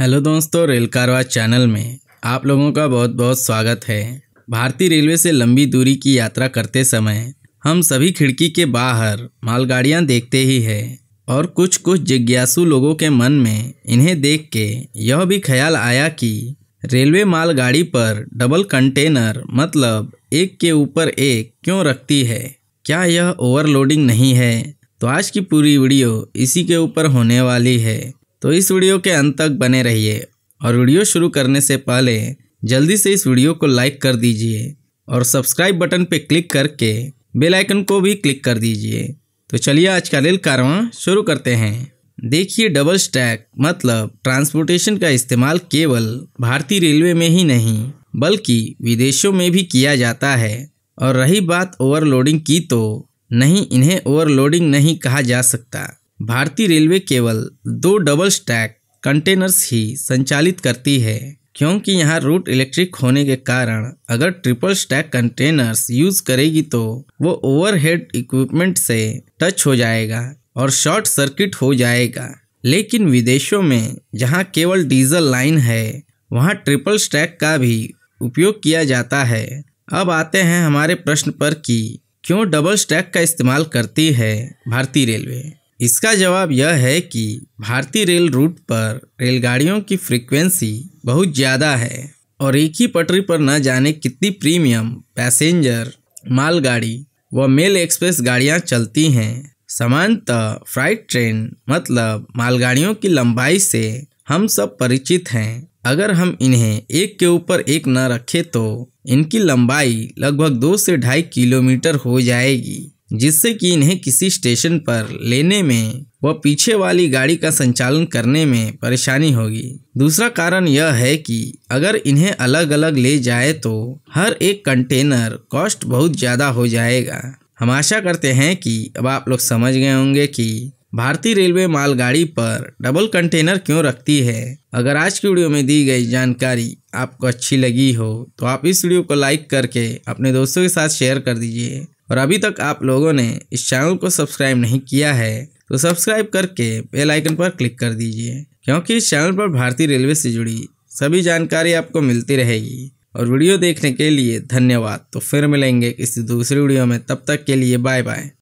hello दोस्तों rail कारवा channel में आप लोगों का बहुत बहुत स्वागत है भारतीय रेलवे से लंबी दूरी की यात्रा करते समय हम सभी खिड़की के बाहर मालगाड़ियां देखते ही हैं और कुछ कुछ जिज्ञासु लोगों के मन में इन्हें देख के यह भी ख्याल आया कि रेलवे मालगाड़ी पर डबल कंटेनर मतलब एक के ऊपर एक क्यों रखती है क्या यह ओवरलोडिंग नहीं है तो आज की पूरी वीडियो इसी के ऊपर होने वाली है तो इस वीडियो के अंत तक बने रहिए और वीडियो शुरू करने से पहले जल्दी से इस वीडियो को लाइक कर दीजिए और सब्सक्राइब बटन पर क्लिक करके बेल आइकन को भी क्लिक कर दीजिए तो चलिए आज का रेल कारवां शुरू करते हैं देखिए डबल स्टैक मतलब ट्रांसपोर्टेशन का इस्तेमाल केवल भारतीय रेलवे में ही नहीं बल्कि विदेशों में भी किया जाता है और रही बात ओवरलोडिंग की तो नहीं इन्हें ओवरलोडिंग नहीं कहा जा सकता भारतीय रेलवे केवल दो डबल स्टैक कंटेनर्स ही संचालित करती है क्योंकि यहाँ रूट इलेक्ट्रिक होने के कारण अगर ट्रिपल स्टैक कंटेनर्स यूज करेगी तो वो ओवरहेड इक्विपमेंट से टच हो जाएगा और शॉर्ट सर्किट हो जाएगा लेकिन विदेशों में जहाँ केवल डीजल लाइन है वहाँ ट्रिपल स्टैक का भी उपयोग किया जाता है अब आते हैं हमारे प्रश्न पर कि क्यों डबल स्टैक का इस्तेमाल करती है भारतीय रेलवे इसका जवाब यह है कि भारतीय रेल रूट पर रेलगाड़ियों की फ्रीक्वेंसी बहुत ज़्यादा है और एक ही पटरी पर न जाने कितनी प्रीमियम पैसेंजर मालगाड़ी व मेल एक्सप्रेस गाड़ियाँ चलती हैं सामान्यतः फ्राइट ट्रेन मतलब मालगाड़ियों की लंबाई से हम सब परिचित हैं अगर हम इन्हें एक के ऊपर एक न रखें तो इनकी लंबाई लगभग दो से ढाई किलोमीटर हो जाएगी जिससे कि इन्हें किसी स्टेशन पर लेने में व पीछे वाली गाड़ी का संचालन करने में परेशानी होगी दूसरा कारण यह है कि अगर इन्हें अलग अलग ले जाए तो हर एक कंटेनर कॉस्ट बहुत ज़्यादा हो जाएगा हम आशा करते हैं कि अब आप लोग समझ गए होंगे कि भारतीय रेलवे मालगाड़ी पर डबल कंटेनर क्यों रखती है अगर आज की वीडियो में दी गई जानकारी आपको अच्छी लगी हो तो आप इस वीडियो को लाइक करके अपने दोस्तों के साथ शेयर कर दीजिए और अभी तक आप लोगों ने इस चैनल को सब्सक्राइब नहीं किया है तो सब्सक्राइब करके बेल आइकन पर क्लिक कर दीजिए क्योंकि इस चैनल पर भारतीय रेलवे से जुड़ी सभी जानकारी आपको मिलती रहेगी और वीडियो देखने के लिए धन्यवाद तो फिर मिलेंगे किसी दूसरी वीडियो में तब तक के लिए बाय बाय